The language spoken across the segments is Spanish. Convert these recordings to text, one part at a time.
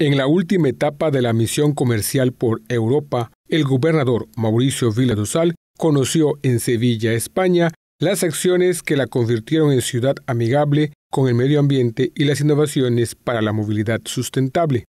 En la última etapa de la misión comercial por Europa, el gobernador Mauricio Vila Dosal conoció en Sevilla, España, las acciones que la convirtieron en ciudad amigable con el medio ambiente y las innovaciones para la movilidad sustentable.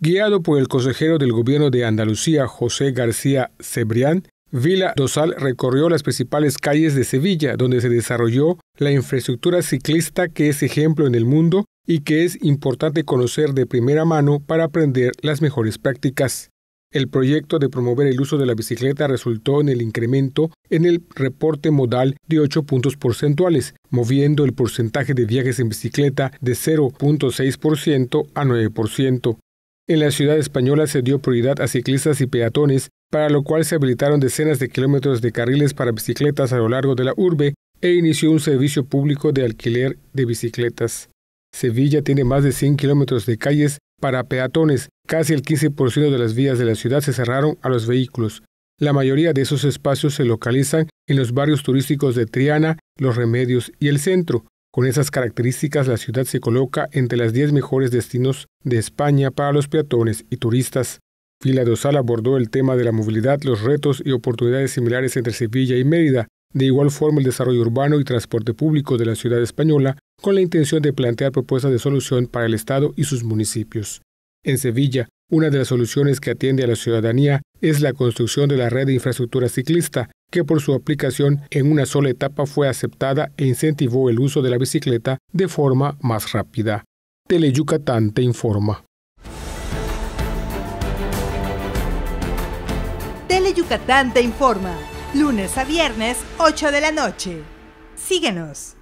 Guiado por el consejero del gobierno de Andalucía, José García Cebrián, Vila Dosal recorrió las principales calles de Sevilla, donde se desarrolló la infraestructura ciclista que es ejemplo en el mundo y que es importante conocer de primera mano para aprender las mejores prácticas. El proyecto de promover el uso de la bicicleta resultó en el incremento en el reporte modal de 8 puntos porcentuales, moviendo el porcentaje de viajes en bicicleta de 0.6% a 9%. En la ciudad española se dio prioridad a ciclistas y peatones, para lo cual se habilitaron decenas de kilómetros de carriles para bicicletas a lo largo de la urbe e inició un servicio público de alquiler de bicicletas. Sevilla tiene más de 100 kilómetros de calles para peatones. Casi el 15% de las vías de la ciudad se cerraron a los vehículos. La mayoría de esos espacios se localizan en los barrios turísticos de Triana, Los Remedios y el centro. Con esas características, la ciudad se coloca entre las 10 mejores destinos de España para los peatones y turistas. Fila Dosal abordó el tema de la movilidad, los retos y oportunidades similares entre Sevilla y Mérida, de igual forma, el desarrollo urbano y transporte público de la ciudad española, con la intención de plantear propuestas de solución para el Estado y sus municipios. En Sevilla, una de las soluciones que atiende a la ciudadanía es la construcción de la red de infraestructura ciclista, que por su aplicación en una sola etapa fue aceptada e incentivó el uso de la bicicleta de forma más rápida. Teleyucatán te informa. Teleyucatán te informa lunes a viernes, 8 de la noche. Síguenos.